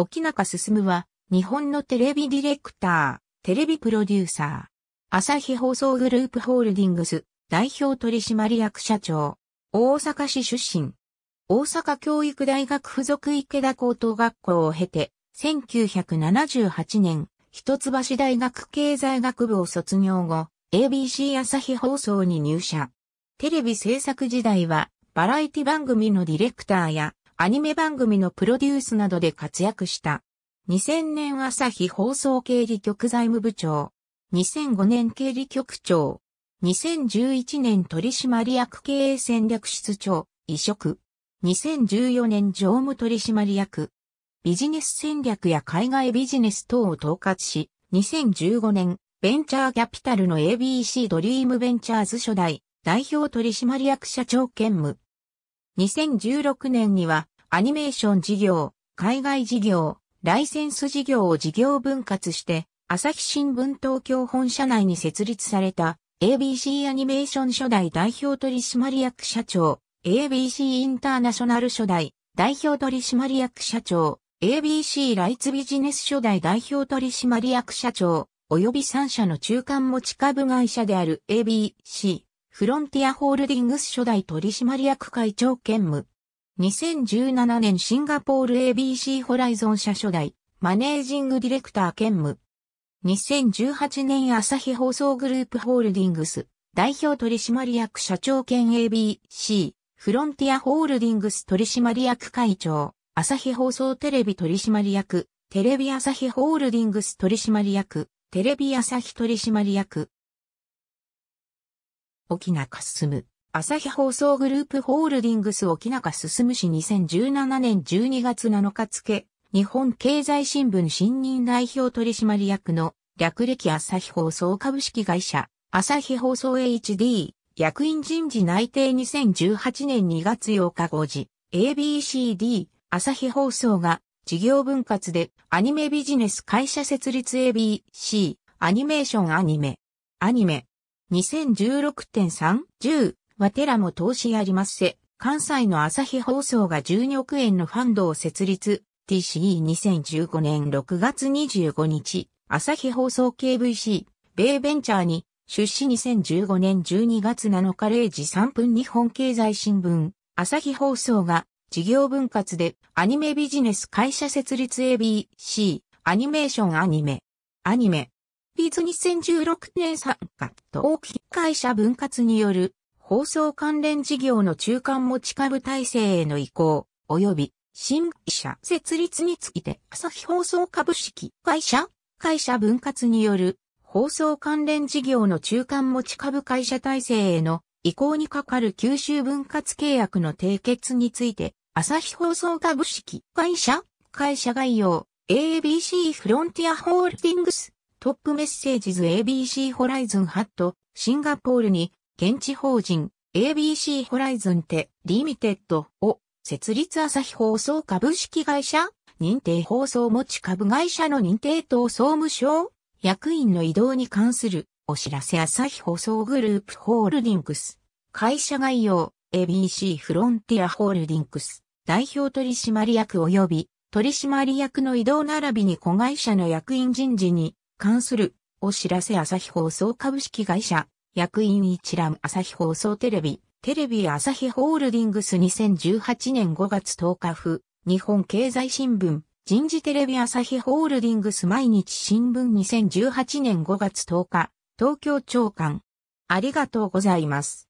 沖中進は、日本のテレビディレクター、テレビプロデューサー、朝日放送グループホールディングス、代表取締役社長、大阪市出身、大阪教育大学附属池田高等学校を経て、1978年、一橋大学経済学部を卒業後、ABC 朝日放送に入社。テレビ制作時代は、バラエティ番組のディレクターや、アニメ番組のプロデュースなどで活躍した。2000年朝日放送経理局財務部長。2005年経理局長。2011年取締役経営戦略室長、移植。2014年常務取締役。ビジネス戦略や海外ビジネス等を統括し、2015年、ベンチャーキャピタルの ABC ドリームベンチャーズ初代代表取締役社長兼務。2016年にはアニメーション事業、海外事業、ライセンス事業を事業分割して、朝日新聞東京本社内に設立された ABC アニメーション初代代表取締役社長、ABC インターナショナル初代代表取締役社長、ABC ライツビジネス初代代表取締役社長、及び3社の中間持ち株会社である ABC、フロンティアホールディングス初代取締役会長兼務、2017年シンガポール ABC ホライゾン社初代、マネージングディレクター兼務。2018年朝日放送グループホールディングス、代表取締役社長兼 ABC、フロンティアホールディングス取締役会長、朝日放送テレビ取締役、テレビ朝日ホールディングス取締役、テレビ朝日取締役。沖縄かすむ。朝日放送グループホールディングス沖中進氏2017年12月7日付、日本経済新聞新任代表取締役の略歴朝日放送株式会社、朝日放送 HD、役員人事内定2018年2月8日5時、ABCD、朝日放送が事業分割でアニメビジネス会社設立 ABC、アニメーションアニメ、アニメ、2016.3、10、はテラも投資ありますせ。関西の朝日放送が12億円のファンドを設立。TCE2015 年6月25日、朝日放送 KVC、米ベンチャーに、出資2015年12月7日0時3分日本経済新聞、朝日放送が、事業分割でアニメビジネス会社設立 ABC、アニメーションアニメ、アニメ、ビズ2016年3月、大きい会社分割による放送関連事業の中間持ち株体制への移行、及び新規社設立について朝日放送株式会社会社分割による放送関連事業の中間持ち株会社体制への移行にかかる九州分割契約の締結について、朝日放送株式会社会社概要 ABC フロンティアホールディングストップメッセージズ ABC ホライズンハットシンガポールに現地法人 ABC ホライズンテリミテッドを設立朝日放送株式会社認定放送持ち株会社の認定等総務省役員の移動に関するお知らせ朝日放送グループホールディングス会社概要 ABC フロンティアホールディングス代表取締役及び取締役の移動並びに子会社の役員人事に関するお知らせ朝日放送株式会社役員一覧朝日放送テレビ、テレビ朝日ホールディングス2018年5月10日府、日本経済新聞、人事テレビ朝日ホールディングス毎日新聞2018年5月10日、東京長官。ありがとうございます。